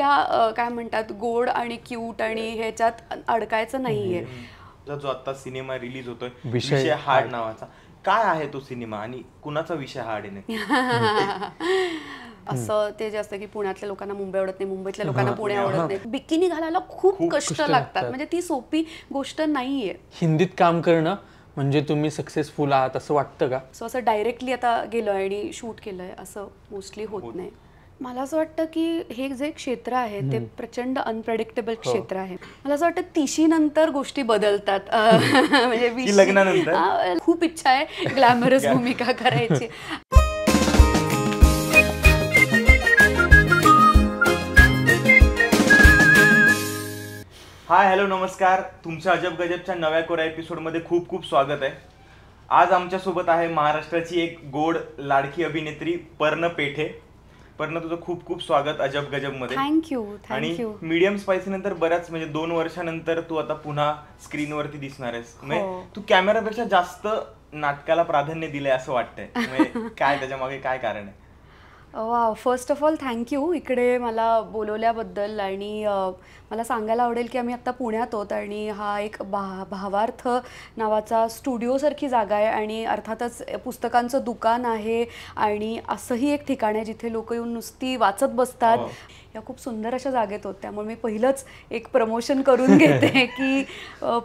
त्या काय म्हणतात गोड आणि क्यूट आणि ह्याच्यात अडकायचं नाहीये जो आता सिनेमा रिलीज होतोय विषय हार्ड नावाचा काय आहे तो सिनेमा आणि कुणाचा विषय हार्ड आहे असं ते जे असतं की पुण्यातल्या लोकांना मुंबई आवडत नाही मुंबईतल्या लोकांना पुणे आवडत नाही बिकिनी घालायला खूप कष्ट लागतात म्हणजे ती सोपी गोष्ट नाहीये हिंदीत काम करणं म्हणजे तुम्ही सक्सेसफुल आहात असं वाटतं का सो असं डायरेक्टली आता गेलोय आणि शूट केलंय असं मोस्टली होत नाही मला असं वाटतं की हे जे क्षेत्र आहे ते प्रचंड अनप्रडिक्टेबल हो. क्षेत्र आहे मला असं वाटतं तिशी नंतर गोष्टी बदलतात म्हणजे लग्नानंतर खूप इच्छा आहे ग्लॅमरस भूमिका करायची हाय हॅलो नमस्कार तुमच्या अजब गजबच्या नव्या कोरा एपिसोड मध्ये खूप खूप स्वागत आहे आज आमच्यासोबत आहे महाराष्ट्राची एक गोड लाडकी अभिनेत्री पर्ण पेठे पण तुझं खूप खूप स्वागत अजब गजब मध्ये थँक्यू आणि मीडियम स्पायसी नंतर बऱ्याच म्हणजे दोन वर्षानंतर तू आता पुन्हा स्क्रीनवरती दिसणार आहेस हो. म्हणजे तू कॅमेरापेक्षा जास्त नाटकाला प्राधान्य दिलंय असं वाटतंय म्हणजे काय त्याच्या मागे काय कारण आहे वा फर्स्ट ऑफ ऑल थँक्यू इकडे मला बोलवल्याबद्दल आणि मला सांगायला आवडेल की आम्ही आत्ता पुण्यात आहोत आणि हा एक भा भावार्थ नावाचा स्टुडिओसारखी जागा आहे आणि अर्थातच पुस्तकांचं दुकान आहे आणि असंही एक ठिकाण आहे जिथे लोक येऊन नुसती वाचत बसतात या खूप सुंदर अशा जागेत होत त्यामुळे मी पहिलंच एक प्रमोशन करून घेते की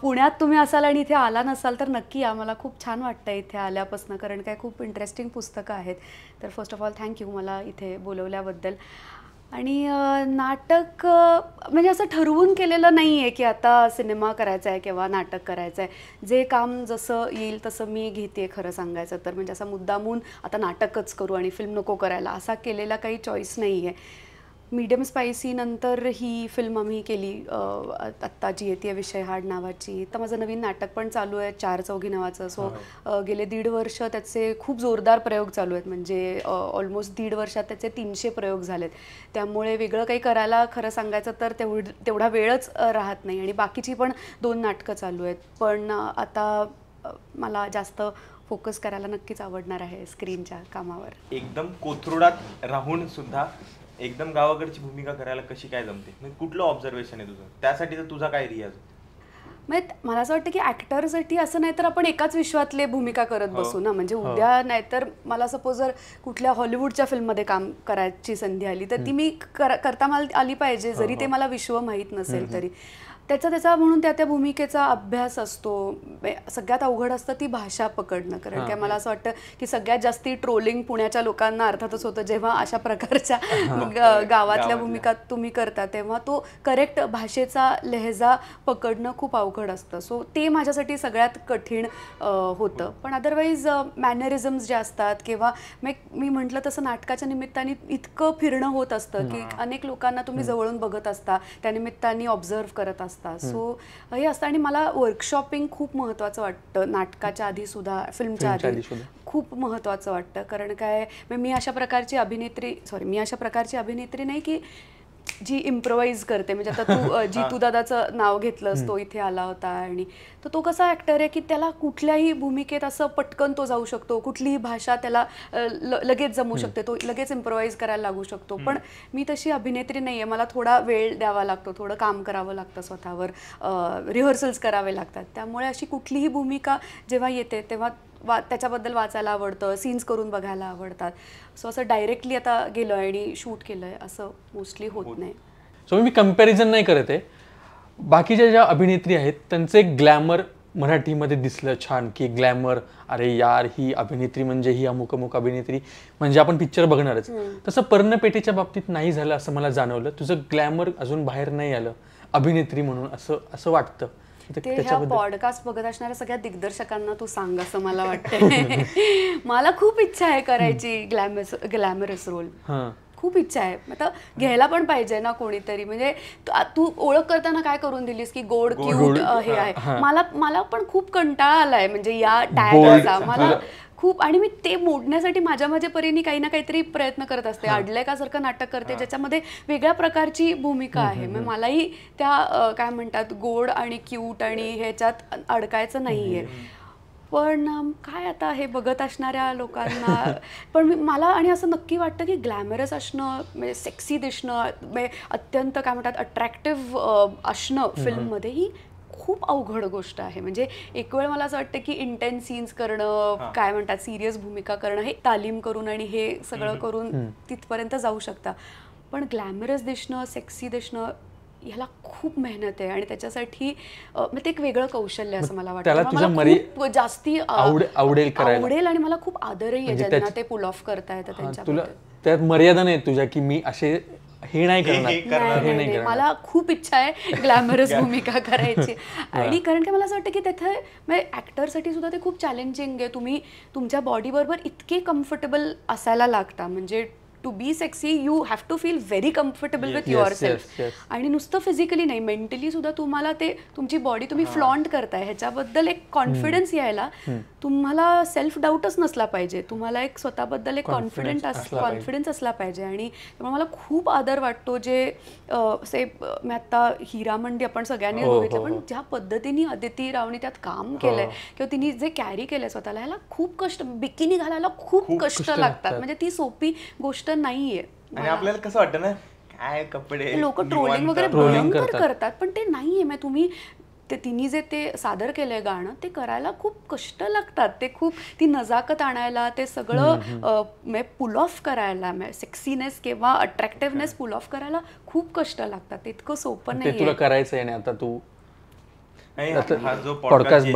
पुण्यात तुम्ही असाल आणि इथे आला नसाल तर नक्की या मला खूप छान वाटतं इथे आल्यापासून कारण काय खूप इंटरेस्टिंग पुस्तकं आहेत तर फर्स्ट ऑफ ऑल थँक्यू मला इथे बोलवल्याबद्दल आणि नाटक म्हणजे असं ठरवून केलेलं नाही आहे की आता सिनेमा करायचा आहे किंवा नाटक करायचं आहे जे काम जसं येईल तसं मी घेते खरं सांगायचं तर म्हणजे असा मुद्दामून आता नाटकच करू आणि फिल्म नको करायला असा केलेला काही चॉईस नाही आहे मीडियम स्पायसी नंतर ही फिल्म आम्ही केली आत्ता जी येते विषय हाड नावाची तर माझं नवीन नाटक पण चालू आहे चार चौघी नावाचं सो गेले दीड वर्ष त्याचे खूप जोरदार प्रयोग चालू आहेत म्हणजे ऑलमोस्ट दीड वर्षात त्याचे तीनशे प्रयोग झालेत त्यामुळे वेगळं काही करायला खरं सांगायचं तर तेवढ तेवढा वेळच राहत नाही आणि बाकीची पण दोन नाटकं चालू आहेत पण आता मला जास्त फोकस करायला नक्कीच आवडणार आहे स्क्रीनच्या कामावर एकदम कोथरुडात राहून सुद्धा एकदम गावाकडची भूमिका करायला कशी काय जमते म्हणजे कुठलं ऑब्झर्वेशन आहे तुझं त्यासाठी तर तुझा काय रियाज मग मला असं वाटतं की ॲक्टरसाठी असं नाही तर आपण एकाच विश्वातले भूमिका करत हो. बसू ना म्हणजे हो. उद्या नाहीतर मला सपोज जर कुठल्या हॉलिवूडच्या फिल्ममध्ये काम करायची संधी आली तर ती मी करता मला आली पाहिजे हो, जरी ते मला विश्व माहीत नसेल तरी त्याचा त्याचा म्हणून त्या त्या भूमिकेचा अभ्यास असतो सगळ्यात अवघड असतं ती भाषा पकडणं कारण किंवा मला असं वाटतं की सगळ्यात जास्ती ट्रोलिंग पुण्याच्या लोकांना अर्थातच होतं जेव्हा अशा प्रकारच्या गावातल्या भूमिका तुम्ही करता तेव्हा तो करेक्ट भाषेचा लहजा पकडणं खूप अवघड असतं सो ते माझ्यासाठी सगळ्यात कठीण होतं पण अदरवाईज मॅनरिझम्स जे असतात किंवा मी म्हटलं तसं नाटकाच्या निमित्ताने इतकं फिरणं होत असतं की अनेक लोकांना तुम्ही जवळून बघत असता त्यानिमित्ताने ऑब्झर्व करत असता असतात सो हे असतं आणि मला वर्कशॉपिंग खूप महत्वाचं वाटतं नाटकाच्या आधी सुद्धा फिल्मच्या आधी खूप महत्वाचं वाटतं कारण काय मी अशा प्रकारची अभिनेत्री सॉरी मी अशा प्रकारची अभिनेत्री नाही की जी इम्प्रोवाइज करते म्हणजे आता तू जी दादाचं नाव घेतलंस तो इथे आला होता आणि तर तो कसा ॲक्टर आहे की त्याला कुठल्याही भूमिकेत असं पटकन तो जाऊ शकतो कुठलीही भाषा त्याला लगेच जमू शकते तो लगेच इम्प्रोवाइज करायला लागू शकतो पण मी तशी अभिनेत्री नाही आहे मला थोडा वेळ द्यावा लागतो थोडं काम करावं लागतं स्वतःवर रिहर्सल्स करावे लागतात त्यामुळे अशी कुठलीही भूमिका जेव्हा येते तेव्हा वा त्याच्याबद्दल वाचायला आवडतं सीन्स करून बघायला आवडतात सो असं डायरेक्टली आता गेलो आहे आणि शूट केलं आहे असं मोस्टली होत नाही सो मी कम्पॅरिझन नाही करत आहे बाकीच्या ज्या अभिनेत्री आहेत त्यांचं एक ग्लॅमर मराठीमध्ये दिसलं छान की ग्लॅमर अरे यार ही अभिनेत्री म्हणजे ही अमुक अमुक अभिनेत्री म्हणजे आपण पिक्चर बघणारच तसं पर्णपेटीच्या बाबतीत नाही झालं असं मला जाणवलं तुझं ग्लॅमर अजून बाहेर नाही आलं अभिनेत्री म्हणून असं असं वाटतं ते ह्या पॉडकास्ट बघत असणाऱ्या सगळ्या दिग्दर्शकांना तू सांग असं मला वाटतंय मला खूप इच्छा आहे करायची ग्लॅमरस ग्लॅमरस रोल खूप इच्छा आहे आता घ्यायला पण पाहिजे ना कोणीतरी म्हणजे तू ओळख करताना काय करून दिलीस की गोड क्यूट हे आहे मला मला पण खूप कंटाळा आलाय म्हणजे या टॅगचा मला खूप आणि मी ते मोडण्यासाठी माझ्या माझ्या परीने काही ना काहीतरी प्रयत्न करत असते अडलंय का सारखं नाटक करते ज्याच्यामध्ये वेगळ्या प्रकारची भूमिका आहे मग मलाही त्या काय म्हणतात गोड आणि क्यूट आणि ह्याच्यात अडकायचं नाहीये पण काय आता हे बघत असणाऱ्या लोकांना पण मला आणि असं नक्की वाटतं की ग्लॅमरस असणं म्हणजे सेक्सी दिसणं म्हणजे अत्यंत काय म्हणतात अट्रॅक्टिव्ह असणं फिल्ममध्ये ही खूप अवघड गोष्ट आहे म्हणजे एक वेळ मला असं वाटतं की इंटेन्स सीन्स करणं काय म्हणतात सिरियस भूमिका करणं हे तालीम करून आणि हे सगळं करून तिथपर्यंत जाऊ शकता पण ग्लॅमरस दिसणं सेक्सी दिसणं ह्याला खूप मेहनत आहे आणि त्याच्यासाठी मग ते एक वेगळं कौशल्य असं मला वाटतं जास्ती आवडेल आवडेल आणि मला खूप आदरही आहे म्हणजे ज्यांना ते पुल ऑफ करतायत येतं त्यांच्या त्यात मर्यादा नाही तुझ्या की मी असे हे नाही करणार मला खूप इच्छा आहे ग्लॅमरस भूमिका करायची आणि कारण की मला असं वाटतं की तिथे ऍक्टरसाठी म्हणजे सुद्धा ते खूप चॅलेंजिंग आहे तुम्ही तुमच्या बॉडी बरोबर इतके कम्फर्टेबल असायला लागता म्हणजे to be sexy you have to feel very comfortable with yourself आणि नुसतं फिजिकली नाही मेंटली सुद्धा तुम्हाला ते तुमची बॉडी तुम्ही फ्लॉन्ट करताय ह्याच्याबद्दल एक कॉन्फिडन्स यायला तुम्हाला सेल्फ डाऊटच नसला पाहिजे तुम्हाला एक स्वतःबद्दल एक कॉन्फिडेंट अस कॉन्फिडन्स असला पाहिजे आणि त्यामुळे मला खूप आदर वाटतो जे से मी आता हिरा मंडी आपण सगळ्यांनी हो, बघितलं हो, पण हो. ज्या पद्धतीने अदिती रावने त्यात काम केलंय किंवा तिने जे कॅरी केलंय स्वतःला ह्याला खूप कष्ट बिकिनी घालायला खूप कष्ट लागतात म्हणजे ती सोपी गोष्ट नाहीये आणि आपल्याला कसं वाटतं ना काय कपडे लोक ट्रोलिंग वगैरे करतात पण ते नाहीये तुम्ही ते तिने जे ते सादर केलंय गाणं ते करायला खूप कष्ट लागतात ते खूप ती नजाकत आणायला ते सगळं पुल ऑफ म्हणजे करायला सेक्सीनेस म्हणजे किंवा अट्रॅक्टिव्हनेस पुल ऑफ करायला खूप कष्ट लागतात इतकं सोपं नाही तुला करायचं आहे आता तू पॉडकास्ट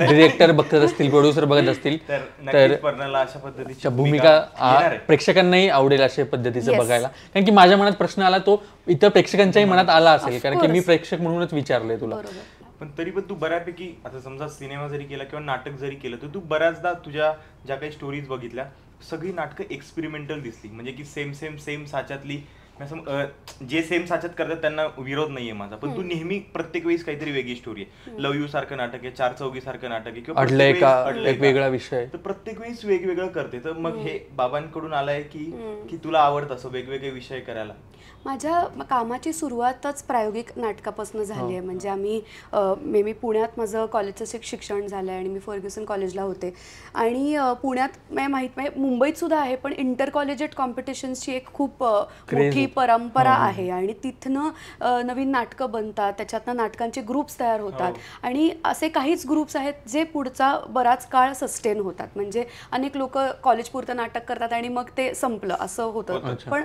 डिरेक्टर बघत असतील प्रोड्युसर बघत असतील तर अशा पद्धतीच्या भूमिका प्रेक्षकांनाही आवडेल अशा पद्धतीचं बघायला कारण की माझ्या मनात प्रश्न आला तो इतर प्रेक्षकांच्याही मनात आला असेल कारण की मी प्रेक्षक म्हणूनच विचारलंय तुला पण तरी पण तू बऱ्यापैकी आता समजा सिनेमा जरी केला किंवा नाटक जरी केलं तर तू बऱ्याचदा तुझ्या ज्या काही स्टोरीज बघितल्या सगळी नाटकं एक्सपेरिमेंटल दिसली म्हणजे की सेम सेम सेम साच्यातली जे सेम साचत करतात त्यांना विरोध नाहीये माझा पण तू नेहमी प्रत्येक वेळेस काहीतरी वेगळी स्टोरी आहे लव यू सारखं नाटक आहे चार चौघी सारखं नाटक आहे किंवा वेगळा विषय तर प्रत्येक वेळेस वेगवेगळं करते तर मग हे बाबांकडून आलंय की की तुला आवडत असं वेगवेगळे विषय करायला माझ्या कामाची सुरुवातच प्रायोगिक नाटकापासून झाली आहे म्हणजे आम्ही मे मी पुण्यात माझं कॉलेजचं शिक्षण झालं आहे आणि मी फर्ग्युसन कॉलेजला होते आणि पुण्यात म्हणजे माहीत नाही म्हणजे मुंबईत सुद्धा आहे पण इंटर कॉलेजेट कॉम्पिटिशन्सची एक खूप मोठी परंपरा हो. आहे आणि तिथनं नवीन नाटकं बनतात त्याच्यातनं नाटकांचे ग्रुप्स तयार होतात हो. आणि असे काहीच ग्रुप्स आहेत जे पुढचा बराच काळ सस्टेन होतात म्हणजे अनेक लोक कॉलेज पुरतं नाटक करतात आणि मग ते संपलं असं होतं हो, पण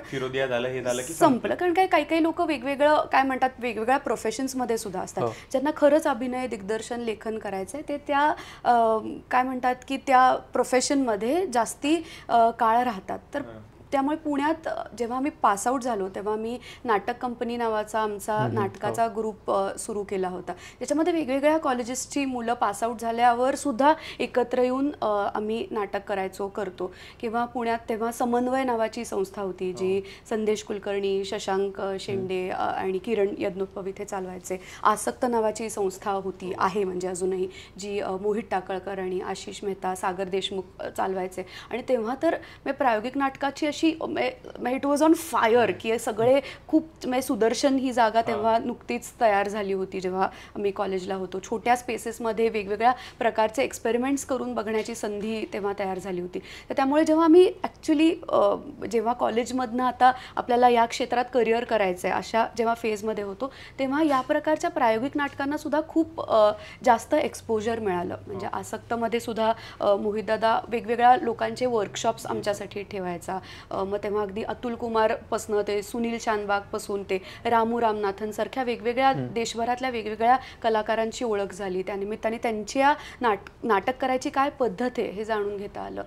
संपलं कारण काय काही काही लोक वेगवेगळं काय म्हणतात वेगवेगळ्या प्रोफेशन्समध्ये सुद्धा असतात ज्यांना खरंच अभिनय दिग्दर्शन लेखन करायचंय ते त्या काय म्हणतात की त्या प्रोफेशनमध्ये जास्ती काळ राहतात तर त्यामुळे पुण्यात जेव्हा आम्ही पासआउट झालो तेव्हा मी नाटक कंपनी नावाचा आमचा नाटकाचा हो. ग्रुप सुरू केला होता त्याच्यामध्ये वेगवेगळ्या कॉलेजेसची मुलं पासआउट झाल्यावर सुद्धा एकत्र येऊन आम्ही नाटक करायचो करतो किंवा पुण्यात तेव्हा समन्वय नावाची संस्था होती जी हो. संदेश कुलकर्णी शशांक शेंडे आणि किरण यज्ञोत्पव इथे चालवायचे आसक्त नावाची संस्था होती हो. आहे म्हणजे अजूनही जी मोहित टाकळकर आणि आशिष मेहता सागर देशमुख चालवायचे आणि तेव्हा तर मी प्रायोगिक नाटकाची अशी अशी इट वॉज ऑन फायर की सगळे खूप म्हणजे सुदर्शन ही जागा तेव्हा नुकतीच तयार झाली होती जेव्हा आम्ही कॉलेजला होतो छोट्या स्पेसेसमध्ये वेगवेगळ्या प्रकारचे एक्सपेरिमेंट्स करून बघण्याची संधी तेव्हा तयार झाली होती तर त्यामुळे जेव्हा आम्ही ॲक्च्युली जेव्हा कॉलेजमधनं आता आपल्याला या क्षेत्रात करिअर करायचं आहे अशा जेव्हा फेजमध्ये होतो तेव्हा या प्रकारच्या प्रायोगिक नाटकांना सुद्धा खूप जास्त एक्सपोजर मिळालं म्हणजे हो. आसक्तमध्ये सुद्धा मोहितदादा वेगवेगळ्या लोकांचे वर्कशॉप्स हो. आमच्यासाठी ठेवायचा मग तेव्हा अगदी अतुल कुमारपासनं ते सुनील शानबागपासून ते रामू रामनाथनसारख्या वेगवेगळ्या देशभरातल्या वेगवेगळ्या कलाकारांची ओळख झाली त्यानिमित्ताने त्यांच्या नाट नाटक करायची काय पद्धत आहे हे जाणून घेता आलं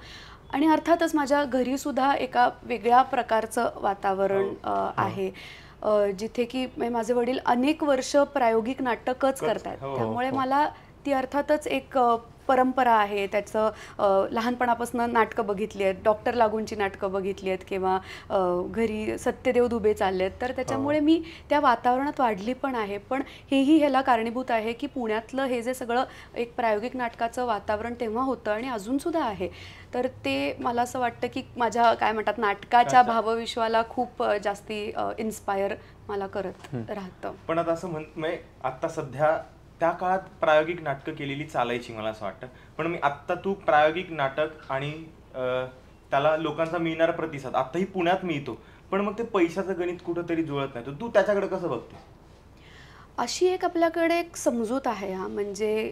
आणि अर्थातच माझ्या घरीसुद्धा एका वेगळ्या प्रकारचं वातावरण हो. हो. आहे जिथे की माझे वडील अनेक वर्ष प्रायोगिक नाटकच करतात हो, त्यामुळे मला ती अर्थातच एक परंपरा आहे त्याचं लहानपणापासून नाटकं बघितली आहेत डॉक्टर लागूंची नाटकं बघितली आहेत किंवा घरी सत्यदेव दुबे चालले आहेत तर त्याच्यामुळे हो. मी त्या वातावरणात वाढली पण आहे पण हेही ह्याला कारणीभूत आहे की पुण्यातलं हे जे सगळं एक प्रायोगिक नाटकाचं वातावरण तेव्हा होतं आणि अजूनसुद्धा आहे तर ते मला असं वाटतं की माझ्या काय म्हणतात नाटकाच्या भावविश्वाला खूप जास्ती इन्स्पायर मला करत राहतं पण आता असं म्हण म्हणजे आता सध्या त्या काळात प्रायोगिक नाटकं केलेली चालायची मला असं वाटतं पण मी आत्ता तू प्रायोगिक नाटक आणि त्याला लोकांचा मिळणारा प्रतिसाद आत्ताही पुण्यात मिळतो पण मग ते पैशाचं गणित कुठंतरी जुळत नाही तर तू त्याच्याकडे कसं बघते अशी एक आपल्याकडे एक समजूत आहे हा म्हणजे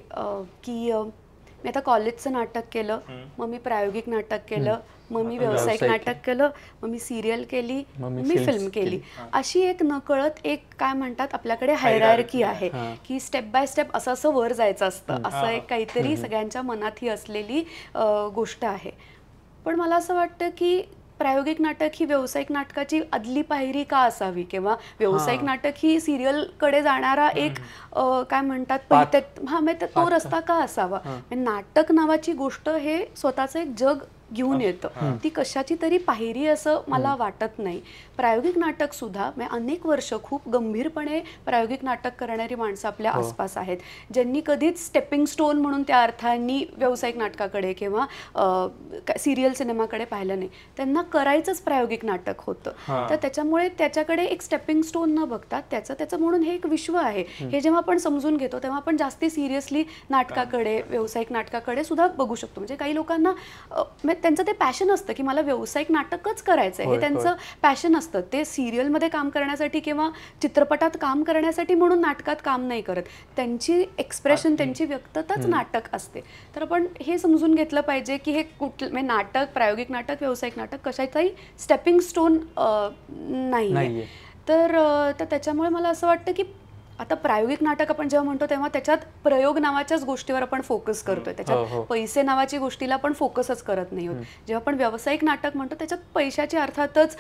की मी आता कॉलेजचं नाटक केलं मग मी प्रायोगिक नाटक केलं मग मी व्यावसायिक नाटक केलं मग मी सिरियल केली मी फिल्म केली अशी एक नकळत एक काय म्हणतात आपल्याकडे हायरार्की आहे की स्टेप बाय स्टेप असं असं वर जायचं असतं असं एक काहीतरी सगळ्यांच्या मनात ही असलेली गोष्ट आहे पण मला असं वाटतं की प्रायोगिक नाटक ही व्यावसायिक नाटकाची आदली पायरी का असावी किंवा व्यावसायिक नाटक ही कडे जाणारा एक काय म्हणतात हा म्हणजे तो रस्ता का असावा म्हणजे नाटक नावाची गोष्ट हे स्वतःचं एक जग घेऊन येतं ती कशाची तरी पायरी असं मला वाटत नाही प्रायोगिक नाटकसुद्धा म्हणजे अनेक वर्ष खूप गंभीरपणे प्रायोगिक नाटक करणारी माणसं आपल्या हो. आसपास आहेत ज्यांनी कधीच स्टेपिंग स्टोन म्हणून त्या अर्थांनी व्यावसायिक नाटकाकडे किंवा सिरियल सिनेमाकडे पाहिलं नाही त्यांना करायचंच प्रायोगिक नाटक होतं तर त्याच्यामुळे त्याच्याकडे एक स्टेपिंग स्टोन न बघता त्याचं त्याचं म्हणून हे एक विश्व आहे हे जेव्हा आपण समजून घेतो तेव्हा आपण जास्ती सिरियसली नाटकाकडे व्यावसायिक नाटकाकडे सुद्धा बघू शकतो म्हणजे काही लोकांना त्यांचं ते पॅशन असतं की मला व्यावसायिक नाटकच करायचं आहे हे त्यांचं पॅशन असतं असतं ते सिरियलमध्ये काम करण्यासाठी किंवा चित्रपटात काम करण्यासाठी म्हणून नाटकात काम नाही करत त्यांची एक्सप्रेशन त्यांची व्यक्तताच नाटक असते तर आपण हे समजून घेतलं पाहिजे की हे कुठलं म्हणजे नाटक प्रायोगिक नाटक व्यावसायिक नाटक कशाचाही स्टेपिंग स्टोन नाही तर त्याच्यामुळे मला असं वाटतं की आता प्रायोगिक नाटक आपण जेव्हा म्हणतो तेव्हा त्याच्यात प्रयोग नावाच्याच गोष्टीवर आपण फोकस करतोय त्याच्यात हो, हो. पैसे नावाची गोष्टीला आपण फोकसच करत नाही होत जेव्हा आपण व्यावसायिक नाटक म्हणतो त्याच्यात पैशाची अर्थातच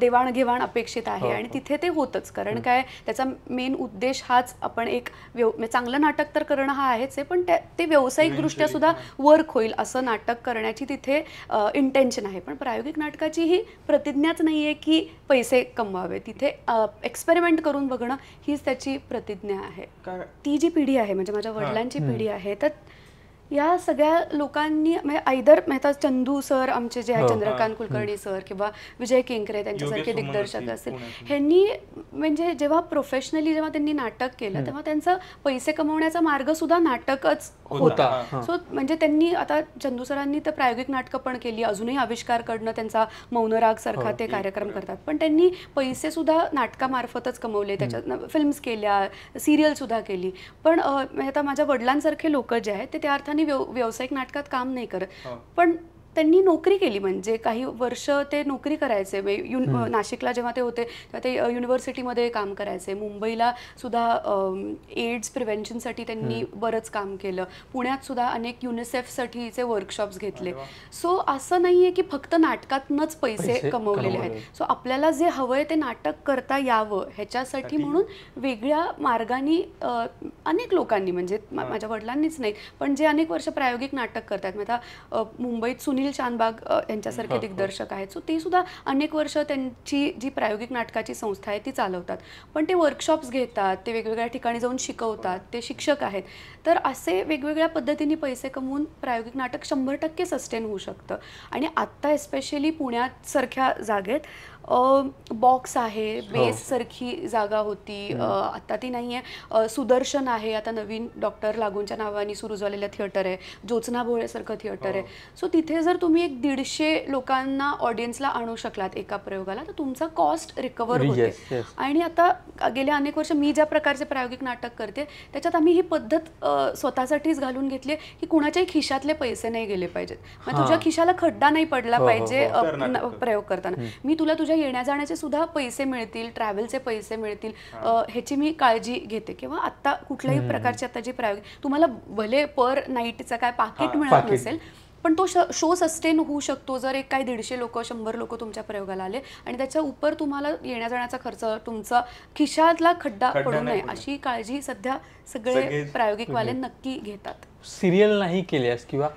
देवाणघेवाण अपेक्षित आहे हो, आणि तिथे ते होतच कारण काय त्याचा मेन उद्देश हाच आपण एक म्हणजे चांगलं नाटक तर करणं हा आहेच आहे पण ते व्यावसायिकदृष्ट्या सुद्धा वर्क होईल असं नाटक करण्याची तिथे इंटेन्शन आहे पण प्रायोगिक नाटकाची ही प्रतिज्ञाच नाही आहे की पैसे कमवावे तिथे एक्सपेरिमेंट करून बघणं हीच त्याची प्रतिज्ञा आहे ती जी पिढी आहे म्हणजे माझ्या वडिलांची पिढी आहे तर या सगळ्या लोकांनी म्हणजे आयदर मेहता म्हणजे चंदू सर आमचे जे आहे हो. चंद्रकांत कुलकर्णी सर किंवा विजय केंकरे त्यांच्यासारखे दिग्दर्शक असतील ह्यांनी म्हणजे जेव्हा प्रोफेशनली जेव्हा त्यांनी नाटक केलं तेव्हा त्यांचा पैसे कमवण्याचा मार्ग सुद्धा नाटकच होता सो म्हणजे त्यांनी आता चंदू सरांनी तर प्रायोगिक नाटकं पण केली अजूनही आविष्कार करणं त्यांचा मौनराग सारखा हो. ते कार्यक्रम करतात पण त्यांनी पैसे सुद्धा नाटकामार्फतच कमवले त्याच्यात फिल्म्स केल्या सिरियल सुद्धा केली पण म्हणजे आता माझ्या वडिलांसारखे लोक जे आहेत ते त्या अर्थाने आणि व्यावसायिक नाटकात काम नाही करत हो. पण त्यांनी नोकरी केली म्हणजे काही वर्ष ते नोकरी करायचे म्हणजे नाशिकला जेव्हा ते होते तेव्हा ते युनिव्हर्सिटीमध्ये काम करायचे मुंबईला सुद्धा एड्स प्रिव्हेन्शनसाठी त्यांनी बरंच काम केलं पुण्यात सुद्धा अनेक युनिसेफसाठीचे वर्कशॉप्स घेतले सो असं नाही आहे की फक्त नाटकातनच पैसे कमवलेले आहेत सो आपल्याला जे हवंय ते नाटक करता यावं ह्याच्यासाठी म्हणून वेगळ्या मार्गाने अनेक लोकांनी म्हणजे माझ्या वडिलांनीच नाही पण जे अनेक वर्ष प्रायोगिक नाटक करतात म्हणजे आता मुंबईत सुनील सुनील शानबाग यांच्यासारखे दिग्दर्शक आहेत सो ते सुद्धा अनेक वर्ष त्यांची जी प्रायोगिक नाटकाची संस्था आहे ती चालवतात पण ते वर्कशॉप्स घेतात ते वेगवेगळ्या ठिकाणी जाऊन शिकवतात ते शिक्षक आहेत तर असे वेगवेगळ्या पद्धतीने पैसे कमवून प्रायोगिक नाटक शंभर टक्के सस्टेन होऊ शकतं आणि आत्ता एस्पेशली पुण्यासारख्या जागेत बॉक्स आहे बेस हो. सारखी जागा होती आता ती नाही आहे सुदर्शन आहे आता नवीन डॉक्टर लागूनच्या नावाने सुरू झालेलं थिएटर आहे ज्योत्ना भोळेसारखं थिएटर आहे सो हो. तिथे जर तुम्ही एक दीडशे लोकांना ऑडियन्सला आणू शकलात एका प्रयोगाला तर तुमचा कॉस्ट रिकवर होते आणि आता गेल्या अनेक वर्ष मी ज्या प्रकारचे प्रायोगिक नाटक करते त्याच्यात आम्ही ही पद्धत स्वतःसाठीच घालून घेतली की कुणाच्याही खिशातले पैसे नाही गेले पाहिजेत मग तुझ्या खिशाला खड्डा नाही पडला हो, पाहिजे प्रयोग करताना मी तुला तुझ्या येण्या जाण्याचे सुद्धा पैसे मिळतील ट्रॅव्हलचे पैसे मिळतील ह्याची मी काळजी घेते किंवा आता कुठल्याही प्रकारची आता जी प्रायोग तुम्हाला भले पर नाईटचं काय पाकिट मिळत नसेल पण तो शो सस्टेन होऊ शकतो जर एक काही दीडशे लोक शंभर लोक तुमच्या प्रयोगाला आले आणि त्याच्या उपर तुम्हाला येण्या जाण्याचा खर्च तुमचा खिशातला खड्डा पडू नये अशी काळजी सध्या सगळे प्रायोगिकवाले म्हणजे नक्की घेतात सिरियल नाही केल्यास किंवा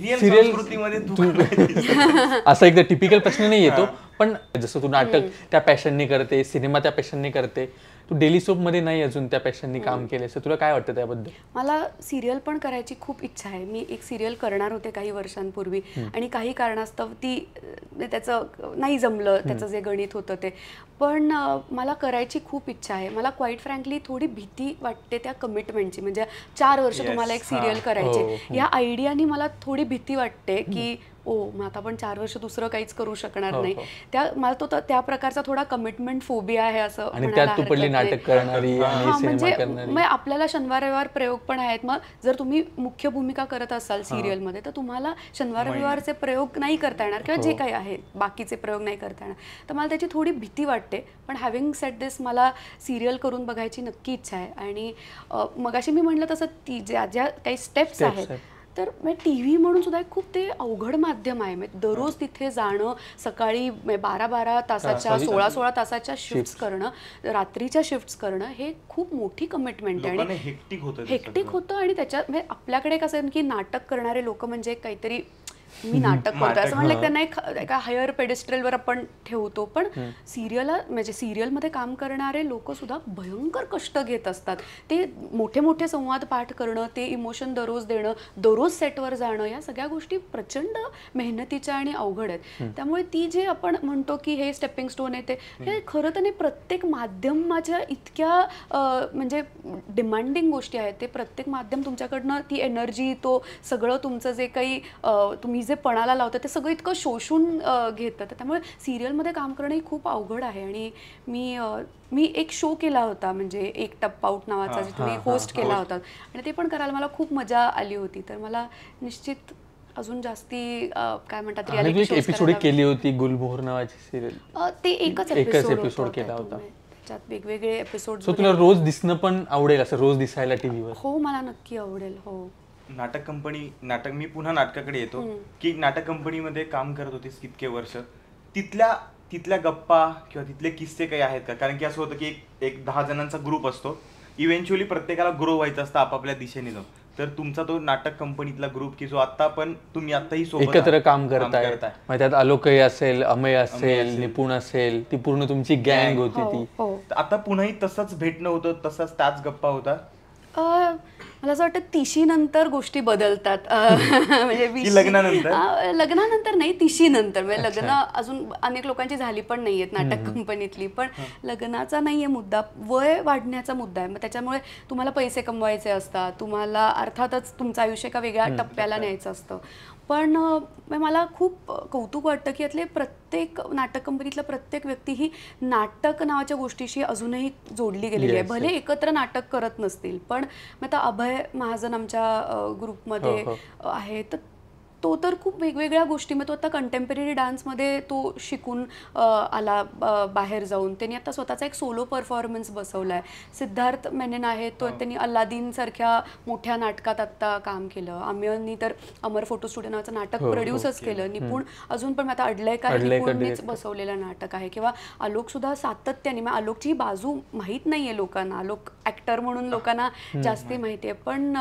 सिरियल असा एकदा टिपिकल प्रश्न नाही येतो पण जसं तू नाटक त्या पॅशनने करते सिनेमा त्या पॅशनने करते तू डेली सोप मध्ये नाही अजून त्या पॅशननी काम केले तर तुला काय वाटतं त्याबद्दल मला सिरियल पण करायची खूप इच्छा आहे मी एक सिरियल करणार होते काही वर्षांपूर्वी आणि काही कारणास्तव ती म्हणजे त्याचं नाही जमलं त्याचं जे गणित होतं ते पण मला करायची खूप इच्छा आहे मला क्वाईट फ्रँकली थोडी भीती वाटते त्या कमिटमेंटची म्हणजे चार वर्ष yes, तुम्हाला एक सिरियल करायची हो, हो. या आयडियानी मला थोडी भीती वाटते की ओ मग आता आपण चार वर्ष दुसरं काहीच करू शकणार हो, नाही त्या मला तो त्या प्रकारचा थोडा कमिटमेंट फोबिया आहे असं म्हणजे आपल्याला शनिवार रविवार प्रयोग पण आहेत मग जर तुम्ही मुख्य भूमिका करत असाल सिरियलमध्ये तर तुम्हाला शनिवार रविवारचे प्रयोग नाही करता येणार किंवा जे काही आहे बाकीचे प्रयोग नाही करता येणार तर मला त्याची थोडी भीती वाटते वाटते पण हॅव्हिंग सेट दिस मला सिरियल करून बघायची नक्की इच्छा आहे आणि मगाशी मी म्हटलं तसं ती ज्या ज्या काही स्टेप्स आहेत तर मग टी व्ही म्हणून सुद्धा खूप ते अवघड माध्यम आहे म्हणजे दररोज तिथे जाणं सकाळी बारा बारा तासाच्या सोळा सोळा तासाच्या शिफ्ट करणं रात्रीच्या शिफ्ट करणं हे खूप मोठी कमिटमेंट आहे आणि हेक्टिक होतं हेक्टिक होतं आणि त्याच्यात म्हणजे आपल्याकडे कसं की नाटक करणारे लोक म्हणजे काहीतरी मी नाटक करतो असं म्हणलं त्यांना एक एका हायर वर आपण ठेवतो पण सिरियल म्हणजे सिरियलमध्ये काम करणारे लोक सुद्धा भयंकर कष्ट घेत असतात ते मोठे मोठे संवाद पाठ करणं ते इमोशन दररोज देणं दररोज सेटवर जाणं या सगळ्या गोष्टी प्रचंड मेहनतीच्या आणि अवघड आहेत त्यामुळे ती जे आपण म्हणतो की हे स्टेपिंग स्टोन येते हे खरं तर प्रत्येक माध्यमाच्या इतक्या म्हणजे डिमांडिंग गोष्टी आहेत ते प्रत्येक माध्यम तुमच्याकडनं ती एनर्जी तो सगळं तुमचं जे काही तुम्ही जे पणाला लावतात ते सगळं इतकं शोषून घेतात त्यामुळे सिरियलमध्ये काम करणं हे खूप अवघड आहे आणि मी मी एक शो केला होता म्हणजे एक टप्पाऊट नावाचा जिथे मी होस्ट केला होता आणि ते पण करायला मला खूप मजा आली होती तर मला निश्चित अजून जास्ती काय म्हणतात म्हणजे एपिसोड केली होती गुलमोहर नावाची सिरियल ते एकच एपिसोड केला होता त्याच्यात वेगवेगळे एपिसोड तुला रोज दिसणं पण आवडेल असं रोज दिसायला टीव्हीवर हो मला नक्की आवडेल हो नाटक कंपनी नाटक मी पुन्हा नाटकाकडे येतो की नाटक कंपनीमध्ये काम करत होतीस कितके वर्ष तिथल्या तिथल्या गप्पा किंवा तिथले किस्से काही आहेत का कारण की असं होतं की एक एक दहा जणांचा ग्रुप असतो इव्हेंच्युअली प्रत्येकाला ग्रो व्हायचा असतं आपापल्या दिशेने जाऊन तर तुमचा तो नाटक कंपनीतला ग्रुप की जो आता पण तुम्ही आताही एकत्र काम करताय त्यात आलोकय असेल अमय असेल निपुण असेल ती पूर्ण तुमची गँग होती ती हो, हो. आता पुन्हाही तसंच भेटणं होतं तसंच त्याच गप्पा होता मला असं वाटतं तिशीनंतर गोष्टी बदलतात म्हणजे लग्नानंतर नाही तिशीनंतर म्हणजे लग्न अजून अनेक लोकांची झाली पण नाही आहेत नाटक कंपनीतली पण लग्नाचा नाही आहे मुद्दा वय वाढण्याचा मुद्दा आहे मग त्याच्यामुळे तुम्हाला पैसे कमवायचे असतात तुम्हाला अर्थातच तुमचं आयुष्य एका वेगळ्या टप्प्याला न्यायचं असतं पण मला खूप कौतुक वाटतं की यातले प्रत्येक नाटक कंपनीतला प्रत्येक व्यक्ती ही नाटक नावाच्या गोष्टीशी अजूनही जोडली गेलेली आहे भले एकत्र नाटक करत नसतील पण मग आता अभय महाजन आमच्या ग्रुपमध्ये हो, हो. आहे तर तो तर खूप वेगवेगळ्या गोष्टी मग तो आता कंटेम्पररी डान्समध्ये तो शिकून आला बाहेर जाऊन त्यांनी आता स्वतःचा एक सोलो परफॉर्मन्स बसवला आहे सिद्धार्थ मेनन आहे तो त्यांनी अल्लादीनसारख्या मोठ्या नाटकात आत्ता काम केलं आम्ही तर अमर फोटो स्टुडिओ नावाचं नाटक प्रोड्यूसच हो, हो, केलं निपुण अजून पण आता आहे निपुणनेच बसवलेलं नाटक आहे किंवा सुद्धा सातत्याने मग आलोकची बाजू माहीत नाही लोकांना आलोक ऍक्टर म्हणून लोकांना जास्ती माहिती आहे पण